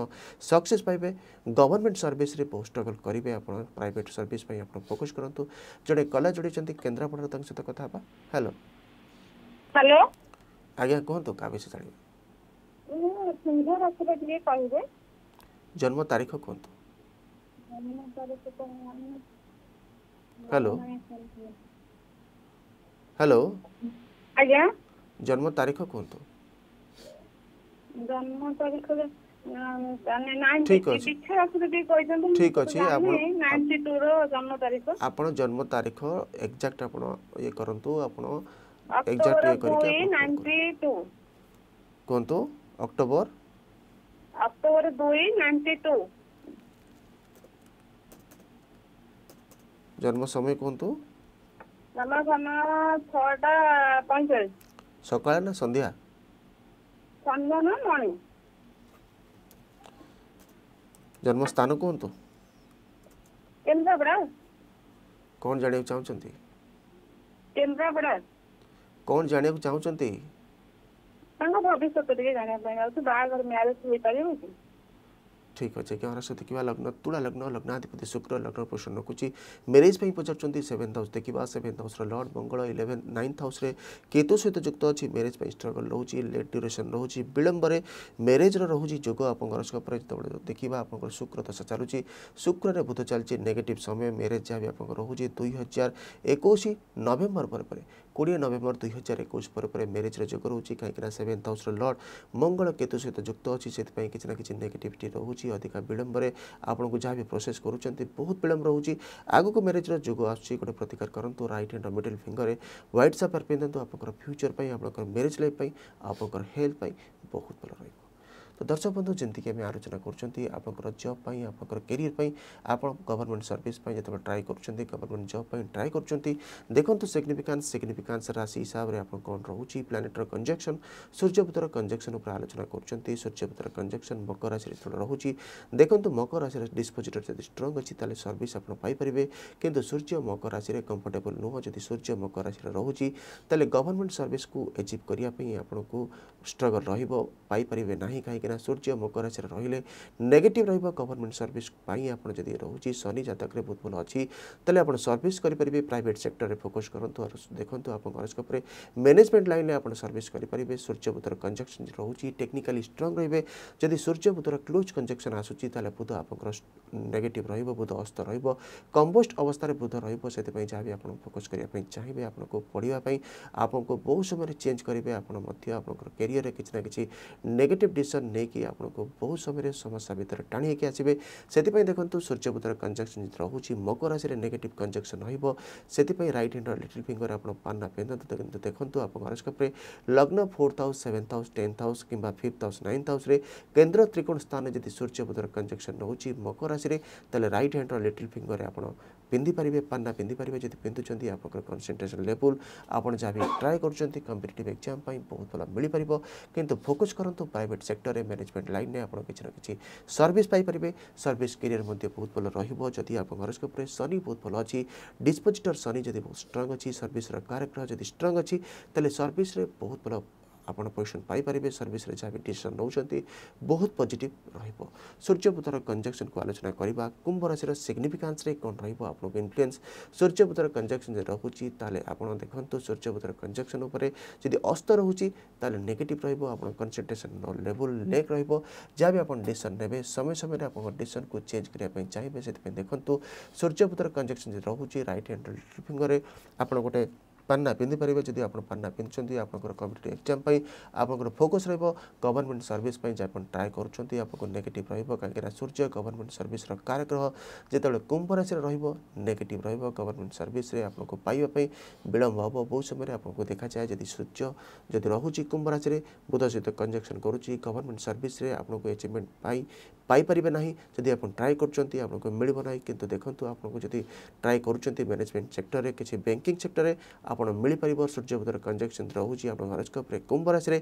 Speaker 1: ସକ୍ସେସ୍ ପାଇବେ ଗଭର୍ଣ୍ଣମେଣ୍ଟ ସର୍ଭିସ୍ରେ ବହୁତ ଷ୍ଟ୍ରଗଲ୍ କରିବେ ଆପଣ ପ୍ରାଇଭେଟ୍ ସର୍ଭିସ୍ ପାଇଁ ଆପଣ ଫୋକସ୍ କରନ୍ତୁ ଜଣେ କଲା ଯୋଡ଼ିଛନ୍ତି କେନ୍ଦ୍ରାପଡ଼ାରୁ ତାଙ୍କ ସହିତ କଥା ହେବା ହ୍ୟାଲୋ ହ୍ୟାଲୋ ଆଜ୍ଞା କୁହନ୍ତୁ କାହା ବିଷୟ ଜାଣିବେ ଜନ୍ମ ତାରିଖ କୁହନ୍ତୁ হ্যালো হ্যালো আজ্ঞা জন্ম তারিখ কুহতু
Speaker 2: জন্ম তারিখ মানে ঠিক আছে ঠিক আছে আপন
Speaker 1: জন্ম তারিখ এক্সাক্ট আপন ইয়ে করন্তু আপন এক্সাক্ট ইয়ে করিকে কোনতো অক্টোবর
Speaker 2: অক্টোবর 2 92
Speaker 1: জন্ম সময় কোনতো
Speaker 2: জন্ম সময় 6টা 45
Speaker 1: সকালে না সন্ধ্যা
Speaker 2: সন্ধ্যা না মর্নিং
Speaker 1: जन्मस्थान कौन तो कौन जाने को चाहूं चंदी
Speaker 2: केंद्रा बड़ा
Speaker 1: कौन जाने को चाहूं चंदी
Speaker 2: तंगा हाँ, भविष्य तो, तो देखे जाने पड़ेगा तो बाहर घर में आ रहे तो बेचारे हो
Speaker 1: ঠিক অছে গ্রহর সাথে দেখা লগ্ন তুলা লগ্ন লগ্নাধিপতি শুক্র লগ্ন পোষণ রাখুছি ম্যারেজ পাই পচারুচ্ছেন সেভেন্থ হাউস দেখা সেভেন্থ হাউসর লর্ড মঙ্গল ইলেভেন নাইন্থ হাউসে কেতু সহ যুক্ত অছি ম্যারেজ পাই স্ট্রগল রয়েছে লেট ডিউরেসন রয়েছে বিলম্বরে ম্যারেজর রয়েছে যোগ আপনার হরস্কোপরে যেতবে দেখা আপনার শুক্র দশা চালুচি শুক্রের বুধ চালছে নেগেটিভ সময় ম্যারেজ যা আপনার রয়েছে দুই হাজার একুশ নভেম্বর পরে পরে কোড়িয়ে নভেম্বর দুই হাজার একুশ পরে পরে ম্যারেজর যোগ রয়েছে কিনা সেভেন্থ হাউসর লর্ড মঙ্গল কেতু সহ যুক্ত অছি সেই কিছু না কিছু নেগেটিভিটি রয়েছে अதிக বিলম্বৰে આપણોકો જાબી પ્રોસેસ કરું છુંતે બહુત વિલંબ રહુંચી આગોકો મેરેજ જોગ આસચી ગોડે પ્રતિકાર કરંતો રાઇટ હેન્ડર મિડલ ફિંગરે WhatsApp અરપેંતો આપકો ફ્યુચર પર આપકો મેરેજ લેપાઈ આપકો હેલ્થ પર બહુત બળ રહે तो दर्शक बंधु जमी आम आलोचना करपर जब आप कैरियर पर आप गवर्नमेंट सर्विस जो ट्राए कर गवर्नमेंट जब ट्राए कर देखते सिग्निफिकांस सिग्निफिकांस राशि हिसाब से आप कौन रोच प्लानेटर कंजक्शन सूर्यपुतर कंजक्शन आलोचना कर सूर्यपुतर कंजक्शन मकर राशि जो रोच देखो मकर राशि डिस्पोजिटर जब स्ट्रंग अच्छी सर्विस आपे कि सूर्य मकर राशि कंफर्टेबल नुह जब सूर्य मकर राशि रोचे गवर्नमेंट सर्विस को एचिव करने आपको स्ट्रगल रही कहीं କାହିଁକିନା ସୂର୍ଯ୍ୟ ମକର ରାଶିରେ ରହିଲେ ନେଗେଟିଭ୍ ରହିବ ଗଭର୍ଣ୍ଣମେଣ୍ଟ ସର୍ଭିସ୍ ପାଇଁ ଆପଣ ଯଦି ରହୁଛି ଶନି ଜାତକରେ ବହୁତ ଭଲ ଅଛି ତାହେଲେ ଆପଣ ସର୍ଭିସ୍ କରିପାରିବେ ପ୍ରାଇଭେଟ୍ ସେକ୍ଟରରେ ଫୋକସ୍ କରନ୍ତୁ ଦେଖନ୍ତୁ ଆପଣଙ୍କ ହରସ୍କୋପରେ ମ୍ୟାନେଜମେଣ୍ଟ ଲାଇନ୍ରେ ଆପଣ ସର୍ଭିସ୍ କରିପାରିବେ ସୂର୍ଯ୍ୟ ବୁଧର କଞ୍ଜକ୍ସନ୍ ରହୁଛି ଟେକ୍ନିକାଲି ଷ୍ଟ୍ରଙ୍ଗ ରହିବେ ଯଦି ସୂର୍ଯ୍ୟ ବୁଧର କ୍ଲୋଜ୍ କଞ୍ଜକ୍ସନ୍ ଆସୁଛି ତାହେଲେ ବୁଧ ଆପଣଙ୍କର ନେଗେଟିଭ୍ ରହିବ ବୁଧ ଅସ୍ତ ରହିବ କମ୍ପୋଷ୍ଟ ଅବସ୍ଥାରେ ବୁଧ ରହିବ ସେଥିପାଇଁ ଯାହା ବି ଆପଣ ଫୋକସ୍ କରିବା ପାଇଁ ଚାହିଁବେ ଆପଣଙ୍କୁ ପଢ଼ିବା ପାଇଁ ଆପଣଙ୍କୁ ବହୁ ସମୟରେ ଚେଞ୍ଜ କରିବେ ଆପଣ ମଧ୍ୟ ଆପଣଙ୍କର କ୍ୟାରିୟରରେ କିଛି ନା କିଛି ନେଗେଟିଭ୍ ଡିସିସନ୍ ନେଇକି ଆପଣଙ୍କୁ ବହୁ ସମୟରେ ସମସ୍ୟା ଭିତରେ ଟାଣି ହେଇକି ଆସିବେ ସେଥିପାଇଁ ଦେଖନ୍ତୁ ସୂର୍ଯ୍ୟବୁଧର କଞ୍ଜକ୍ସନ୍ ଯଦି ରହୁଛି ମକର ରାଶିରେ ନେଗେଟିଭ୍ କଞ୍ଜକ୍ସନ୍ ରହିବ ସେଥିପାଇଁ ରାଇଟ୍ ହ୍ୟାଣ୍ଡର ଲିଟିଲ୍ ଫିଙ୍ଗର ଆପଣ ପାନା ପିନ୍ଧନ୍ତୁ କିନ୍ତୁ ଦେଖନ୍ତୁ ଆପଣଙ୍କ ହରସ୍କୋପ୍ରେ ଲଗ୍ନ fourth house seventh house tenth house କିମ୍ବା ଫିଫ୍ଥ ହାଉସ୍ ନାଇନ୍ଥ ହାଉସ୍ରେ କେନ୍ଦ୍ର ତ୍ରିକୋଣ ସ୍ଥାନରେ ଯଦି ସୂର୍ଯ୍ୟବୁଧର କଞ୍ଜକ୍ସନ୍ ରହୁଛି ମକର ରାଶିରେ ତାହେଲେ ରାଇଟ୍ ହ୍ୟାଣ୍ଡର ଲିଟିଲ୍ ଫିଙ୍ଗରରେ ଆପଣ ପିନ୍ଧିପାରିବେ ପାନା ପିନ୍ଧିପାରିବେ ଯଦି ପିନ୍ଧୁଛନ୍ତି ଆପଣଙ୍କର କନସେନ୍ଟ୍ରେସନ୍ ଲେବୁଲ୍ ଆପଣ ଯାହା ବି ଟ୍ରାଏ କରୁଛନ୍ତି କମ୍ପିଟେଟିଭ୍ ଏକ୍ଜାମ୍ ପାଇଁ ବହୁତ ଭଲ ମିଳିପାରିବ କିନ୍ତୁ ଫୋକସ୍ କରନ୍ତୁ ପ୍ରାଇଭେଟ୍ ସେକ୍ଟରରେ ମ୍ୟାନେଜମେଣ୍ଟ ଲାଇନ୍ରେ ଆପଣ କିଛି ନା କିଛି ସର୍ଭିସ୍ ପାଇପାରିବେ ସର୍ଭିସ୍ କ୍ୟାରିୟର୍ ମଧ୍ୟ ବହୁତ ଭଲ ରହିବ ଯଦି ଆପଣଙ୍କ ହରସ୍କୋପ୍ରେ ଶନି ବହୁତ ଭଲ ଅଛି ଡିସ୍ପୋଜିଟର୍ ଶନି ଯଦି ବହୁତ ଷ୍ଟ୍ରଙ୍ଗ୍ ଅଛି ସର୍ଭିସ୍ର କାରଗ୍ରହ ଯଦି ଷ୍ଟ୍ରଙ୍ଗ୍ ଅଛି ତାହେଲେ ସର୍ଭିସ୍ରେ ବହୁତ ଭଲ आपड़ पोजिशन पारे सर्विस जहाँ भी डिशन नौकर बहुत पजिट रोक कंजक्शन को आलोचना करवा कुंभ राशि सिग्निफिकान्स कौन रोक आप इनफ्लुएंस सूर्यपुतर कंजक्शन जो रोचे तेल आपड़ देखते सूर्यपुतर कंजक्शन जी अस्त रोचे नेगेटिव रोक आप कनसेट्रेसन लेवल नेक रोक जहाँ भी आपड़ डिशन ने समय समय आप डिशन को चेज करने चाहिए से देखो सूर्यपुतर कंजक्शन जो रोचे रईट हैंड फिंगर आप गोटे ପାନ୍ନା ପିନ୍ଧିପାରିବେ ଯଦି ଆପଣ ପାନ୍ନା ପିନ୍ଧିଛନ୍ତି ଆପଣଙ୍କର କମ୍ପିଟେଟିଭ୍ ଏକ୍ଜାମ୍ ପାଇଁ ଆପଣଙ୍କର ଫୋକସ୍ ରହିବ ଗଭର୍ଣ୍ଣମେଣ୍ଟ ସର୍ଭିସ୍ ପାଇଁ ଯେ ଆପଣ ଟ୍ରାଏ କରୁଛନ୍ତି ଆପଣଙ୍କୁ ନେଗେଟିଭ୍ ରହିବ କାହିଁକିନା ସୂର୍ଯ୍ୟ ଗଭର୍ଣ୍ଣମେଣ୍ଟ ସର୍ଭିସ୍ର କାରଗ୍ରହ ଯେତେବେଳେ କୁମ୍ଭ ରାଶିରେ ରହିବ ନେଗେଟିଭ୍ ରହିବ ଗଭର୍ଣ୍ଣମେଣ୍ଟ ସର୍ଭିସ୍ରେ ଆପଣଙ୍କୁ ପାଇବା ପାଇଁ ବିଳମ୍ବ ହେବ ବହୁ ସମୟରେ ଆପଣଙ୍କୁ ଦେଖାଯାଏ ଯଦି ସୂର୍ଯ୍ୟ ଯଦି ରହୁଛି କୁମ୍ଭ ରାଶିରେ ବୁଧ ସହିତ କଞ୍ଜକ୍ସନ୍ କରୁଛି ଗଭର୍ଣ୍ଣମେଣ୍ଟ ସର୍ଭିସ୍ରେ ଆପଣଙ୍କୁ ଏଚିଭମେଣ୍ଟ ପାଇ ପାଇପାରିବେ ନାହିଁ ଯଦି ଆପଣ ଟ୍ରାଏ କରୁଛନ୍ତି ଆପଣଙ୍କୁ ମିଳିବ ନାହିଁ କିନ୍ତୁ ଦେଖନ୍ତୁ ଆପଣଙ୍କୁ ଯଦି ଟ୍ରାଏ କରୁଛନ୍ତି ମ୍ୟାନେଜମେଣ୍ଟ ସେକ୍ଟରରେ କିଛି ବ୍ୟାଙ୍କିଂ ସେକ୍ଟରରେ ଆପଣ પણ મળી પરિવાર સૂર્ય ભદ્ર કન્જક્શન રહે છે આપણો રાજકોપ રે કુંભ રાશિ રે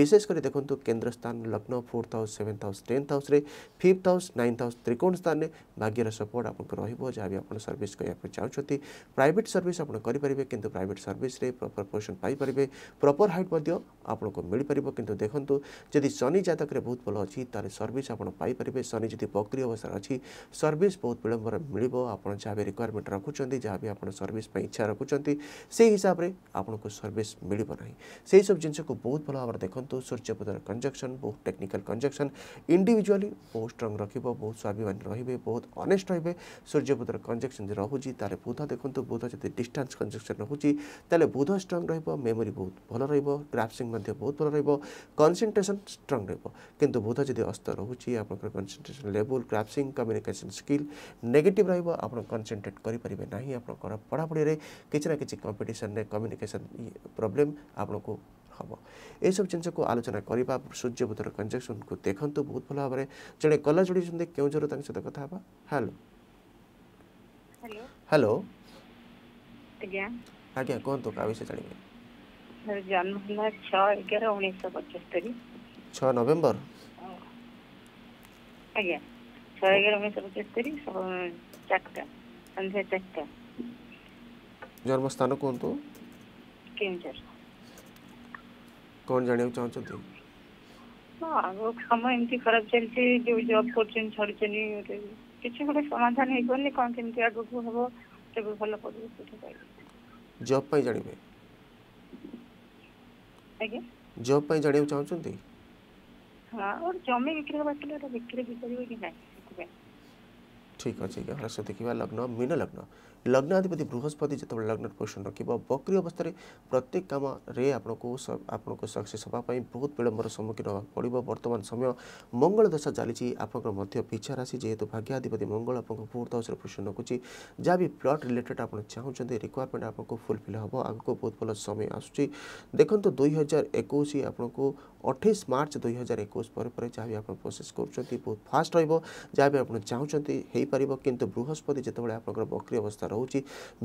Speaker 1: વિશેષ કરીને દેખંતું કેન્દ્ર સ્થાન Lucknow 4th house 7th house 10th house રે 5th હાઉસ 9th હાઉસ ત્રિકોણ સ્થાન ને ભાગ્યનો સપોર્ટ આપણને રહીબો જે આ આપણ સર્વિસ કયા ચાહું છોતી પ્રાઇવેટ સર્વિસ આપણ કરી પરિબે પરંતુ પ્રાઇવેટ સર્વિસ રે પ્રોપર પોશન পাই પરિબે પ્રોપર હાઈટ પરdio આપણો કો મળી પરિબો પરંતુ દેખંતું જો દિ સની જાતક રે બહુત બળ છે તારે સર્વિસ આપણ পাই પરિબે સની જો દિ બગરી અવસર છે સર્વિસ બહુત વિલંબ પર મળીબો આપણ ચાહવે રિક્વાયરમેન્ટ રખું છેંતી જે આ આપણ સર્વિસ પર ઈચ્છા રખું છેંતી हिसाब से आपको सर्विस मिलना ना से सब जिनसक बहुत भल भाव देखते सूर्यपदर कंजक्शन बहुत टेक्निकल कंजक्शन इंडिजुआली बहुत स्ट्रंग रख बहुत रे तो बहुत अनेस्ट रे सूर्यपदर कंजक्शन रोचे तार बुध देखते बुध जब डिस्टान्स कंजक्शन रोचे तेल बुध स्ट्रंग रेमोरी बहुत भल रिंग बहुत भल रनसेट्रेसन स्ट्रंग बुध जब अस्त रोचे आप concentration level grasping communication skill negative रहा आप कनसेट्रेट करें ना आप पढ़ापढ़ी किसी ना कि कंपिटन କମ୍ୟୁନିକେସନ୍ରେ କମ୍ୟୁନିକେସନ୍ ପ୍ରୋବ୍ଲେମ୍ ଆପଣଙ୍କୁ ହେବ ଏସବୁ ଜିନିଷକୁ ଆଲୋଚନା କରିବା ସୂର୍ଯ୍ୟ ବୁଧର କଞ୍ଜକ୍ସନ୍କୁ ଦେଖନ୍ତୁ ବହୁତ ଭଲ ଭାବରେ ଜଣେ କଲା ଯୋଡ଼ିଛନ୍ତି କେଉଁଝରରୁ ତାଙ୍କ ସହିତ କଥା ହେବା ହ୍ୟାଲୋ ହ୍ୟାଲୋ ଆଜ୍ଞା କୁହନ୍ତୁ କାହା ବିଷୟ ଜାଣିବେ
Speaker 2: ଜନ୍ମ ହେଲା ଛଅ ଏଗାର ଉଣେଇଶହ ପଞ୍ଚସ୍ତରୀ
Speaker 1: ଛଅ ନଭେମ୍ବର
Speaker 2: ଆଜ୍ଞା ଛଅ ଏଗାର ଉଣେଇଶହ ପଞ୍ଚସ୍ତରୀ ଚାରିଟା ସନ୍ଧ୍ୟା ଚାରିଟା
Speaker 1: ଜନ୍ମସ୍ଥାନ କୁହନ୍ତୁ କ'ଣ ଜାଣିବାକୁ ଚାହୁଁଛନ୍ତି
Speaker 2: କାମ ଏମିତି ଖରାପ ଚାଲିଛି ଯୋଉ ଜବ୍ କରୁଛନ୍ତି ଛାଡୁଛନ୍ତି କିଛି ଗୋଟେ ସମାଧାନ ହେଇପାରୁନି କ'ଣ କେମିତି ଆଗକୁ ହବ ତେବେ ଭଲ ପଡ଼ିବ
Speaker 1: ଜବ୍ ପାଇଁ ଜାଣିବେ ଆଜ୍ଞା ଜବ୍ ପାଇଁ ଜାଣିବାକୁ ଚାହୁଁଛନ୍ତି
Speaker 2: ହଁ ଜମି ବିକ୍ରି ହେବା ବିକ୍ରି ହେଇପାରିବ କି ନାହିଁ ସେଥିପାଇଁ
Speaker 1: ଠିକ୍ ଅଛି ସରସ୍ୱତୀ କିମ୍ବା ଲଗ୍ନ ମୀନ ଲଗ୍ନ લગ્નાધિપતિ બૃહસ્પતિ જેતବେଳେ લગ્ન પોષણ રખિબ બકરી અવસ્થારે પ્રત્યેક કામરે આપણકુ આપણકુ સક્સેસ હોવા પાઈ બહુત વિલંબર સમ્મુખીન હોવા પડિબ વર્તમાન સમય મંગળ દશા ચાલીଛି ଆପଣଙ୍କର ମଧ୍ୟ ପିଛା ରାଶି ଯେହେତୁ ଭାଗ୍ୟାଧିପତି ମଙ୍ଗଳ ଆପଣଙ୍କ ଫୋର୍ଥ ହାଉସ୍ରେ ପୋଜିସନ୍ ରଖୁଛି ଯାହା ବି ବ୍ଲଡ୍ ରିଲେଟେଡ୍ ଆପଣ ଚାହୁଁଛନ୍ତି ରିକ୍ୱାରମେଣ୍ଟ ଆପଣଙ୍କୁ ଫୁଲଫିଲ୍ ହେବ ଆଗକୁ ବହୁତ ଭଲ ସମୟ ଆସୁଛି ଦେଖନ୍ତୁ ଦୁଇ ହଜାର ଏକୋଇଶ ଆପଣଙ୍କୁ ଅଠେଇଶ ମାର୍ଚ୍ଚ ଦୁଇ ହଜାର ଏକୋଇଶ ପରେ ପରେ ଯାହା ବି ଆପଣ ପ୍ରୋସେସ୍ କରୁଛନ୍ତି ବହୁତ ଫାଷ୍ଟ ରହିବ ଯାହା ବି ଆପଣ ଚାହୁଁଛନ୍ତି ହୋଇପାରିବ କିନ୍ତୁ ବୃହସ୍ପତି ଯେତେବେଳେ ଆପଣଙ୍କର ବକ୍ରି ଅବସ୍ଥା ରହୁଛି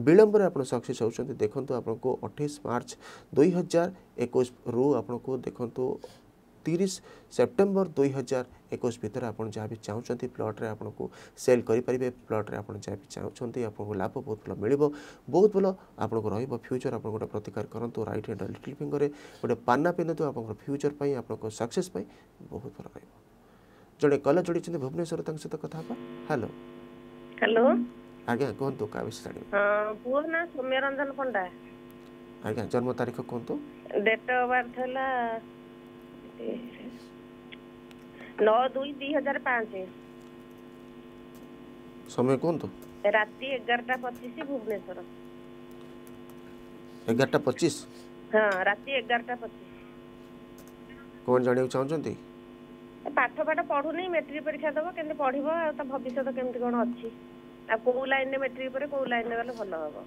Speaker 1: ବିଳମ୍ବରେ ଆପଣ ସକ୍ସେସ୍ ହେଉଛନ୍ତି ଦେଖନ୍ତୁ ଆପଣଙ୍କୁ ଅଠେଇଶ ମାର୍ଚ୍ଚ ଦୁଇ ହଜାର ଏକୋଇଶରୁ ଆପଣଙ୍କୁ ଦେଖନ୍ତୁ ତିରିଶ ସେପ୍ଟେମ୍ବର ଦୁଇ ହଜାର ଏକୋଇଶ ଭିତରେ ଆପଣ ଯାହା ବି ଚାହୁଁଛନ୍ତି ପ୍ଲଟ୍ରେ ଆପଣଙ୍କୁ ସେଲ୍ କରିପାରିବେ ପ୍ଲଟ୍ରେ ଆପଣ ଯାହା ବି ଚାହୁଁଛନ୍ତି ଆପଣଙ୍କୁ ଲାଭ ବହୁତ ଭଲ ମିଳିବ ବହୁତ ଭଲ ଆପଣଙ୍କୁ ରହିବ ଫ୍ୟୁଚର୍ ଆପଣ ଗୋଟେ ପ୍ରତିକାର କରନ୍ତୁ ରାଇଟ୍ ହ୍ୟାଣ୍ଡ ଲିଟିଲ୍ ଫିଙ୍ଗରରେ ଗୋଟେ ପାନା ପିନ୍ଧନ୍ତୁ ଆପଣଙ୍କର ଫ୍ୟୁଚର୍ ପାଇଁ ଆପଣଙ୍କ ସକ୍ସେସ୍ ପାଇଁ ବହୁତ ଭଲ ରହିବ ଜଣେ କଲ ଯୋଡ଼ିଛନ୍ତି ଭୁବନେଶ୍ୱର ତାଙ୍କ ସହିତ କଥା ହେବା ହ୍ୟାଲୋ ହ୍ୟାଲୋ ଆଜ୍ଞା କୁହନ୍ତୁ କାହା ବିଷୟ ଜାଣିବେ
Speaker 2: ପୁଅ ନା ସୌମ୍ୟ ରଞ୍ଜନ ପଣ୍ଡା
Speaker 1: ଆଜ୍ଞା ଜନ୍ମ ତାରିଖ କୁହନ୍ତୁ
Speaker 2: ଡେଟ୍ ଅଫ୍ ବାର୍ଥ ହେଲା ନଅ ଦୁଇ ଦୁଇ ହଜାର ପାଞ୍ଚ ସମୟ କୁହନ୍ତୁ ରାତି ଏଗାରଟା ପଚିଶ ଭୁବନେଶ୍ୱର
Speaker 1: ଏଗାରଟା ପଚିଶ
Speaker 2: ହଁ ରାତି ଏଗାରଟା ପଚିଶ
Speaker 1: କ'ଣ ଜାଣିବାକୁ ଚାହୁଁଛନ୍ତି
Speaker 2: ପାଠ ପାଠ ପଢୁନି ମେଟ୍ରିକ ପରୀକ୍ଷା ଦେବ କେମିତି ପଢିବ ଆଉ ତା ଭବିଷ୍ୟତ କେମିତି କ'ଣ ଅଛି ଆଉ କୋଉ ଲାଇନରେ ମେଟ୍ରିକ ପରେ କୋଉ ଲାଇନରେ ଗଲେ ଭଲ ହବ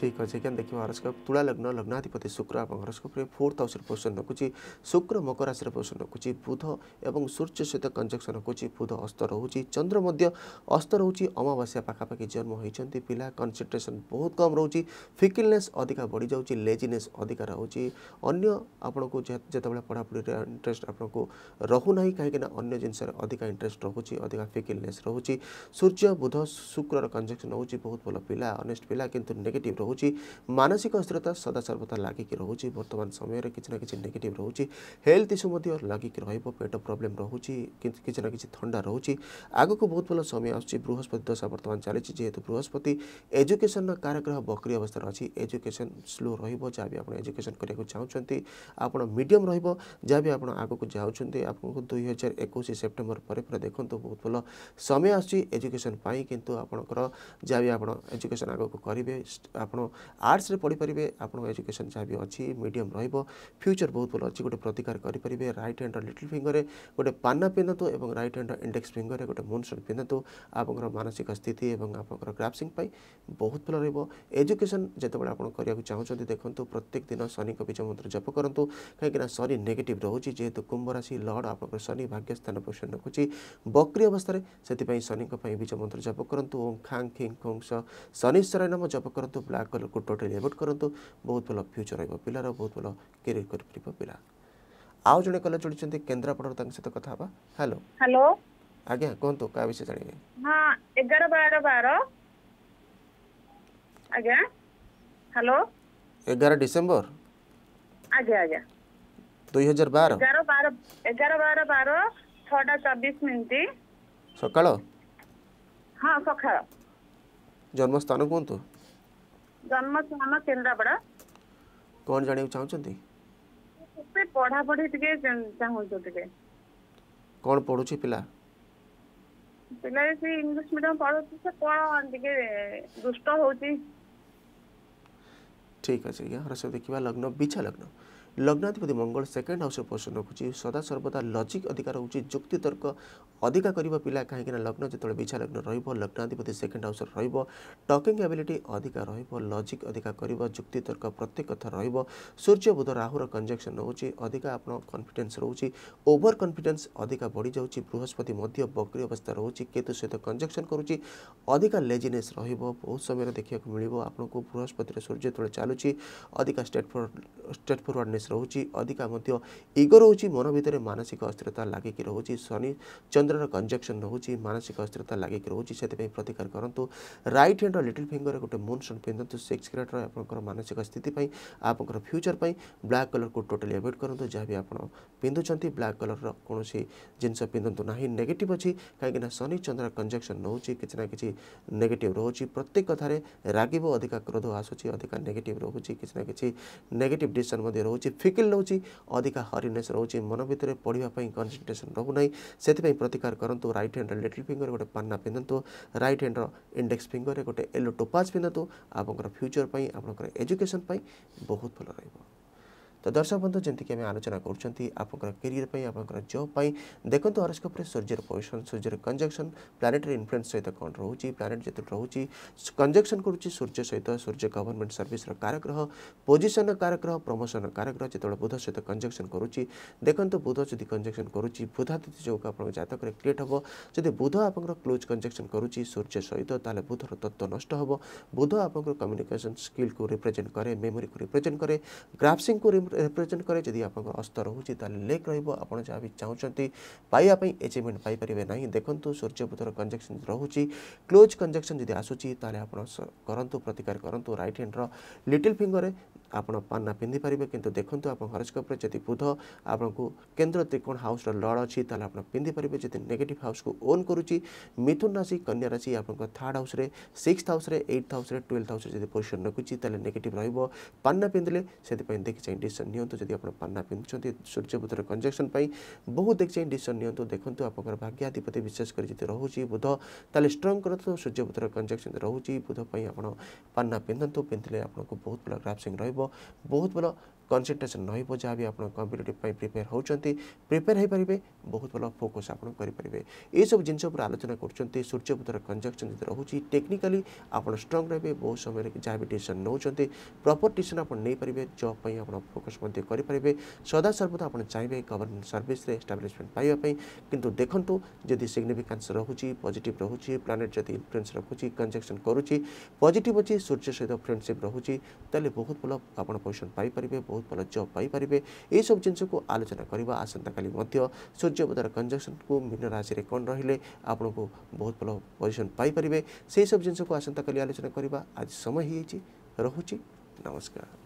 Speaker 1: ठीक अच्छे क्या देखिए हरस्कोप तुला लग्न लग्नाधिपति शुक्र आप हरस्कोप्रे फोर्थ हाउस पोजिशन रखुच्छी शुक्र मकर राशि पोजिशन रखुच्छी बुध और सूर्य सहित कंजक्शन रखुच्छी बुध अस्त रोचे चंद्र अस्त रोचे अमावास्या पाखापाखि जन्म होती पिला कनसेट्रेसन बहुत कम रोचे फिकिलनेस अधिका बढ़ी जाऊँगी लेजिनेस अधिका रोचे अन्न को जिते पढ़ापढ़ी इंटरेस्ट आपन को रुना कहीं अगर जिनस अधिका इंटरेस्ट रोचे अधिका फिकिलनेस रोचे सूर्य बुध शुक्र कंजक्शन रोचे बहुत भल पा अनेस्ट पिला कि नेगेटिव ରହୁଛି ମାନସିକ ଅସ୍ଥିରତା ସଦାସର୍ବଦା ଲାଗିକି ରହୁଛି ବର୍ତ୍ତମାନ ସମୟରେ କିଛି ନା କିଛି ନେଗେଟିଭ୍ ରହୁଛି ହେଲ୍ଥ ଇସ୍ୟୁ ମଧ୍ୟ ଲାଗିକି ରହିବ ପେଟ ପ୍ରୋବ୍ଲେମ୍ ରହୁଛି କିଛି ନା କିଛି ଥଣ୍ଡା ରହୁଛି ଆଗକୁ ବହୁତ ଭଲ ସମୟ ଆସୁଛି ବୃହସ୍ପତି ଦଶା ବର୍ତ୍ତମାନ ଚାଲିଛି ଯେହେତୁ ବୃହସ୍ପତି ଏଜୁକେସନ୍ର କାରଗ୍ରହ ବକ୍ରି ଅବସ୍ଥାରେ ଅଛି ଏଜୁକେସନ୍ ସ୍ଲୋ ରହିବ ଯାହା ବି ଆପଣ ଏଜୁକେସନ୍ କରିବାକୁ ଚାହୁଁଛନ୍ତି ଆପଣ ମିଡ଼ିୟମ୍ ରହିବ ଯାହା ବି ଆପଣ ଆଗକୁ ଯାଉଛନ୍ତି ଆପଣଙ୍କୁ ଦୁଇ ହଜାର ଏକୋଇଶ ସେପ୍ଟେମ୍ବର ପରେ ପରେ ଦେଖନ୍ତୁ ବହୁତ ଭଲ ସମୟ ଆସୁଛି ଏଜୁକେସନ୍ ପାଇଁ କିନ୍ତୁ ଆପଣଙ୍କର ଯାହା ବି ଆପଣ ଏଜୁକେସନ୍ ଆଗକୁ କରିବେ ଆପଣ ଆପଣ ଆର୍ଟ୍ସରେ ପଢ଼ିପାରିବେ ଆପଣଙ୍କ ଏଜୁକେସନ୍ ଯାହା ବି ଅଛି ମିଡ଼ିୟମ୍ ରହିବ ଫ୍ୟୁଚର୍ ବହୁତ ଭଲ ଅଛି ଗୋଟେ ପ୍ରତିକାର କରିପାରିବେ ରାଇଟ୍ ହ୍ୟାଣ୍ଡର ଲିଟିଲ୍ ଫିଙ୍ଗରରେ ଗୋଟେ ପାନା ପିନ୍ଧନ୍ତୁ ଏବଂ ରାଇଟ୍ ହ୍ୟାଣ୍ଡର ଇଣ୍ଡେକ୍ସ ଫିଙ୍ଗରରେ ଗୋଟେ ମୁନ୍ସଟ୍ ପିନ୍ଧନ୍ତୁ ଆପଣଙ୍କର ମାନସିକ ସ୍ଥିତି ଏବଂ ଆପଣଙ୍କର ଗ୍ରାଫ୍ସିଂ ପାଇଁ ବହୁତ ଭଲ ରହିବ ଏଜୁକେସନ୍ ଯେତେବେଳେ ଆପଣ କରିବାକୁ ଚାହୁଁଛନ୍ତି ଦେଖନ୍ତୁ ପ୍ରତ୍ୟେକ ଦିନ ଶନିଙ୍କ ବୀଜ ମନ୍ତ୍ର ଜପ କରନ୍ତୁ କାହିଁକିନା ଶନି ନେଗେଟିଭ୍ ରହୁଛି ଯେହେତୁ କୁମ୍ଭ ରାଶି ଲର୍ଡ଼ ଆପଣଙ୍କର ଶନି ଭାଗ୍ୟସ୍ଥାନ ପୋଷଣ ରଖୁଛି ବକ୍ରି ଅବସ୍ଥାରେ ସେଥିପାଇଁ ଶନିଙ୍କ ପାଇଁ ବୀଜ ମନ୍ତ୍ର ଜପ କରନ୍ତୁ ଓମ୍ ଖାଙ୍ଗ ଖିଙ୍ଗ ଖୋଙ୍ଗ ଶନିଶ୍ୱରାୟ ନାମ ଜପ କରନ୍ତୁ ବ୍ଲାକ୍ ଆଗ ଲୋକ ଟୋଟାଲି ଏଭୋଟ୍ କରନ୍ତୁ ବହୁତ ଭଲ ଫ୍ୟୁଚର୍ ରହିବ ପିଲାର ବହୁତ ଭଲ କ୍ୟାରିୟର କରିପାରିବ ପିଲା ଆଉ ଜଣେ କଲେଜ ଯୋଡ଼ିଛନ୍ତି କେନ୍ଦ୍ରାପଡ଼ାରୁ ତାଙ୍କ ସହିତ କଥା ହେବା ହ୍ୟାଲୋ ହ୍ୟାଲୋ ଆଜ୍ଞା କୁହନ୍ତୁ କାହା ବିଷୟ ଜାଣିବେ
Speaker 2: ହଁ ଏଗାର ବାର ବାର ଆଜ୍ଞା ହ୍ୟାଲୋ
Speaker 1: ଏଗାର ଡିସେମ୍ବର ଆଜ୍ଞା ଆଜ୍ଞା ଦୁଇ ହଜାର ବାର
Speaker 2: ଏଗାର ବାର ଏଗାର ବାର ବାର ଛଅଟା ଚବିଶ ମିନିଟ ସକାଳ ହଁ ସକାଳ
Speaker 1: ଜନ୍ମସ୍ଥାନ କୁହନ୍ତୁ
Speaker 2: ଜନ୍ମସ୍ଥାନ କେନ୍ଦ୍ରାପଡ଼ା
Speaker 1: କ'ଣ ଜାଣିବାକୁ ଚାହୁଁଛନ୍ତି
Speaker 2: ସେ ପଢ଼ାପଢ଼ି ଟିକେ ଚାହୁଁଛୁ ଟିକେ
Speaker 1: କ'ଣ ପଢ଼ୁଛି ପିଲା
Speaker 2: ପିଲା ସେ ଇଂଲିଶ ମିଡିୟମ ପଢ଼ୁଛି ସେ କ'ଣ ଟିକେ ଦୁଷ୍ଟ ହେଉଛି
Speaker 1: ଠିକ୍ ଅଛି ଆଜ୍ଞା ହର ସବୁ ଦେଖିବା ଲଗ୍ନ ବିଛା ଲଗ୍ନ ଲଗ୍ନାଧିପତି ମଙ୍ଗଳ ସେକେଣ୍ଡ ହାଉସ୍ରେ ପୋଜିସନ୍ ରଖୁଛି ସଦାସର୍ବଦା ଲଜିକ୍ ଅଧିକା ରହୁଛି ଯୁକ୍ତିତର୍କ ଅଧିକା କରିବ ପିଲା କାହିଁକିନା ଲଗ୍ନ ଯେତେବେଳେ ବିଛା ଲଗ୍ନ ରହିବ ଲଗ୍ନାଧିପତି ସେକେଣ୍ଡ ହାଉସ୍ରେ ରହିବ ଟକିଂ ଆବିଲିଟି ଅଧିକା ରହିବ ଲଜିକ୍ ଅଧିକା କରିବ ଯୁକ୍ତିତର୍କ ପ୍ରତ୍ୟେକ କଥା ରହିବ ସୂର୍ଯ୍ୟ ବୁଧ ରାହୁର କଞ୍ଜକ୍ସନ୍ ରହୁଛି ଅଧିକା ଆପଣ କନଫିଡେନ୍ସ ରହୁଛି ଓଭର କନଫିଡେନ୍ସ ଅଧିକା ବଢ଼ିଯାଉଛି ବୃହସ୍ପତି ମଧ୍ୟ ବକ୍ରି ଅବସ୍ଥା ରହୁଛି କେତୁ ସହିତ କଞ୍ଜକ୍ସନ୍ କରୁଛି ଅଧିକା ଲେଜିନେସ୍ ରହିବ ବହୁତ ସମୟରେ ଦେଖିବାକୁ ମିଳିବ ଆପଣଙ୍କୁ ବୃହସ୍ପତିର ସୂର୍ଯ୍ୟ ଯେତେବେଳେ ଚାଲୁଛି ଅଧିକା ଷ୍ଟେଟ୍ ଫରୱାର୍ଡ ଷ୍ଟେଟ୍ ଫରୱାର୍ଡନେସ୍ ବିଶେଷ ରହୁଛି ଅଧିକା ମଧ୍ୟ ଇଗୋ ରହୁଛି ମନ ଭିତରେ ମାନସିକ ଅସ୍ଥିରତା ଲାଗିକି ରହୁଛି ଶନି ଚନ୍ଦ୍ରର କଞ୍ଜକ୍ସନ୍ ରହୁଛି ମାନସିକ ଅସ୍ଥିରତା ଲାଗିକି ରହୁଛି ସେଥିପାଇଁ ପ୍ରତିକାର କରନ୍ତୁ ରାଇଟ୍ ହ୍ୟାଣ୍ଡର ଲିଟିଲ୍ ଫିଙ୍ଗରରେ ଗୋଟେ ମୁନ୍ ସନ୍ ପିନ୍ଧନ୍ତୁ ସିକ୍ସ ଗ୍ରେଡ଼ର ଆପଣଙ୍କର ମାନସିକ ସ୍ଥିତି ପାଇଁ ଆପଣଙ୍କର ଫ୍ୟୁଚର୍ ପାଇଁ ବ୍ଲାକ୍ କଲର୍କୁ ଟୋଟାଲି ଆଭଏଡ଼୍ କରନ୍ତୁ ଯାହା ବି ଆପଣ ପିନ୍ଧୁଛନ୍ତି ବ୍ଲାକ୍ କଲର୍ର କୌଣସି ଜିନିଷ ପିନ୍ଧନ୍ତୁ ନାହିଁ ନେଗେଟିଭ୍ ଅଛି କାହିଁକିନା ଶନି ଚନ୍ଦ୍ର କଞ୍ଜକ୍ସନ୍ ରହୁଛି କିଛି ନା କିଛି ନେଗେଟିଭ୍ ରହୁଛି ପ୍ରତ୍ୟେକ କଥାରେ ରାଗିବ ଅଧିକା କ୍ରୋଧ ଆସୁଛି ଅଧିକା ନେଗେଟିଭ୍ ରହୁଛି କିଛି ନା କିଛି ନେଗେଟିଭ୍ ଡିସିସନ୍ ମଧ୍ୟ ରହୁଛି ডিফিকল্ট রয়েছে অধিকা হরিনেস রয়েছে মন ভিতরে পড়া কনসেন্ট্রেসন রহুনা সেপাই প্রতিকার করতু রাইট হ্যান্ডর লিটল ফিঙ্গর গোটে পান্না পিঁধু রাইট হ্যান্ডর ইন্ডেক্স ফিঙ্গরে গোটে ୟେଲୋ ଟୋପାଜ୍ ପିନ୍ଧନ୍ତୁ ଆପଣଙ୍କର ଫ୍ୟୁଚର୍ ପାଇଁ ଆପଣଙ୍କର ଏଜୁକେସନ୍ ପାଇଁ ବହୁତ ଭଲ ରହିବ तो दर्शक बंधु जमीक आम आलोचना कर कैरियर आपंकर जब देखो हरस्कोप्रे सूर्यर पोजिशन सूर्यर कंजक्शन प्लानेटर इनफ्लुएंस सहित कौन रोचे प्लानेट जो रोचे कंजक्शन कर सूर्य सहित सूर्य गवर्नमेंट सर्विस कारग्रह पोजिशन कारग्रह प्रमोशन कारग्रह जो बुध सहित कंजक्शन करुच्ची देखो बुध जब कंजक्शन करुच्ची बुधातिथि जो आप जतक क्रिएट हम जब बुध आप क्लोज कंजक्शन करुच्ची सूर्य सहित तेल बुधर तत्व नष्ट बुध आप कम्युनिकेशन स्किल को रिप्रेजेंट कै मेमोरी को रिप्रेजेंट कै ग्राफ्सिंग को ରିପ୍ରେଜେଣ୍ଟ କରେ ଯଦି ଆପଣଙ୍କର ଅସ୍ତ ରହୁଛି ତାହେଲେ ଲେକ୍ ରହିବ ଆପଣ ଯାହା ବି ଚାହୁଁଛନ୍ତି ପାଇବା ପାଇଁ ଏଚିଭମେଣ୍ଟ ପାଇପାରିବେ ନାହିଁ ଦେଖନ୍ତୁ ସୂର୍ଯ୍ୟବୁଧର କଞ୍ଜକ୍ସନ୍ ରହୁଛି କ୍ଲୋଜ୍ କଞ୍ଜକ୍ସନ୍ ଯଦି ଆସୁଛି ତାହେଲେ ଆପଣ କରନ୍ତୁ ପ୍ରତିକାର କରନ୍ତୁ ରାଇଟ୍ ହ୍ୟାଣ୍ଡର ଲିଟିଲ୍ ଫିଙ୍ଗରରେ ଆପଣ ପାନା ପିନ୍ଧିପାରିବେ କିନ୍ତୁ ଦେଖନ୍ତୁ ଆପଣ ହରସ୍କୋପ୍ରେ ଯଦି ବୁଧ ଆପଣଙ୍କୁ କେନ୍ଦ୍ର ତ୍ରିକୋଣ ହାଉସ୍ର ଲଡ଼ ଅଛି ତାହେଲେ ଆପଣ ପିନ୍ଧିପାରିବେ ଯଦି ନେଗେଟିଭ୍ ହାଉସ୍କୁ ଓନ୍ କରୁଛି ମିଥୁନ ରାଶି କନ୍ୟା ରାଶି ଆପଣଙ୍କ ଥାର୍ଡ଼ ହାଉସ୍ରେ ସିକ୍ସଥ ହାଉସ୍ରେ ଏଇଟ୍ ହାଉସ୍ରେ ଟୁଏଲ୍ଥ ହାଉସ୍ରେ ଯଦି ପୋଜିସନ୍ ରଖୁଛି ତାହେଲେ ନେଗେଟିଭ୍ ରହିବ ପାନା ପିନ୍ଧିଲେ ସେଥିପାଇଁ ଦେଖି ଚାହିଁ ଡିସିସନ୍ ନିଅନ୍ତୁ ଯଦି ଆପଣ ପାନା ପିନ୍ଧୁଛନ୍ତି ସୂର୍ଯ୍ୟବୁଧର କଞ୍ଜକ୍ସନ୍ ପାଇଁ ବହୁତ ଦେଖି ଚାହିଁ ଡିସିସନ୍ ନିଅନ୍ତୁ ଦେଖନ୍ତୁ ଆପଣଙ୍କର ଭାଗ୍ୟାଧିପତି ବିଶେଷ କରି ଯଦି ରହୁଛି ବୁଧ ତାହେଲେ ଷ୍ଟ୍ରଙ୍ଗ କରନ୍ତୁ ସୂର୍ଯ୍ୟବୁଧର କଞ୍ଜକ୍ସନ୍ ରହୁଛି ବୁଧ ପାଇଁ ଆପଣ ପାନା ପିନ୍ଧନ୍ତୁ ପିନ୍ଧିଲେ ଆପଣଙ୍କୁ ବହୁତ ଭଲ ଗ୍ରାଫ୍ସିଂ ରହିବ ରହିବ ବହୁତ ଭଲ କନସେଣ୍ଟ୍ରେସନ୍ ରହିବ ଯାହା ବି ଆପଣ କମ୍ପିଟେଟିଭ୍ ପାଇଁ ପ୍ରିପେୟାର ହେଉଛନ୍ତି ପ୍ରିପେୟାର ହୋଇପାରିବେ ବହୁତ ଭଲ ଫୋକସ୍ ଆପଣ କରିପାରିବେ ଏସବୁ ଜିନିଷ ଉପରେ ଆଲୋଚନା କରୁଛନ୍ତି ସୂର୍ଯ୍ୟବୁଧର କଞ୍ଜକ୍ସନ୍ ଯଦି ରହୁଛି ଟେକ୍ନିକାଲି ଆପଣ ଷ୍ଟ୍ରଙ୍ଗ ରହିବେ ବହୁତ ସମୟରେ ଯାହା ବି ଡିସିସନ୍ ନେଉଛନ୍ତି ପ୍ରପର୍ ଡିସିସନ୍ ଆପଣ ନେଇପାରିବେ ଜବ୍ ପାଇଁ ଆପଣ ଫୋକସ୍ ମଧ୍ୟ କରିପାରିବେ ସଦାସର୍ବଦା ଆପଣ ଚାହିଁବେ ଗଭର୍ଣ୍ଣମେଣ୍ଟ ସର୍ଭିସରେ ଏଷ୍ଟାବ୍ଲିଶମେଣ୍ଟ ପାଇବା ପାଇଁ କିନ୍ତୁ ଦେଖନ୍ତୁ ଯଦି ସିଗ୍ନିଫିକାନ୍ସ ରହୁଛି ପଜିଟିଭ୍ ରହୁଛି ପ୍ଲାନେଟ୍ ଯଦି ଇନଫ୍ଲୁଏନ୍ସ ରଖୁଛି କଞ୍ଜକ୍ସନ୍ କରୁଛି ପଜିଟିଭ୍ ଅଛି ସୂର୍ଯ୍ୟ ସହିତ ଫ୍ରେଣ୍ଡସିପ୍ ରହୁଛି ତାହେଲେ ବହୁତ ଭଲ आपण पज्युसन पापे बहुत भन्नु जब पापे जिनिसको आलोचना आसनकाली सूर्यपदर कन्जक्सनको मिन राशि कन् रे आउँ बहुत भयो सब पापेस जिसको आसि आलोचना आज समय रह नमस्कार